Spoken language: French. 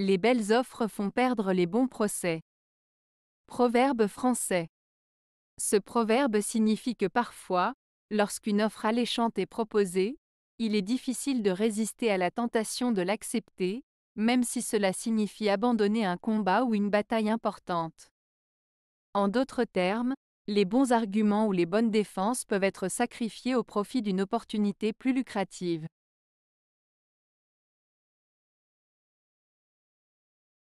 Les belles offres font perdre les bons procès. Proverbe français. Ce proverbe signifie que parfois, lorsqu'une offre alléchante est proposée, il est difficile de résister à la tentation de l'accepter, même si cela signifie abandonner un combat ou une bataille importante. En d'autres termes, les bons arguments ou les bonnes défenses peuvent être sacrifiés au profit d'une opportunité plus lucrative.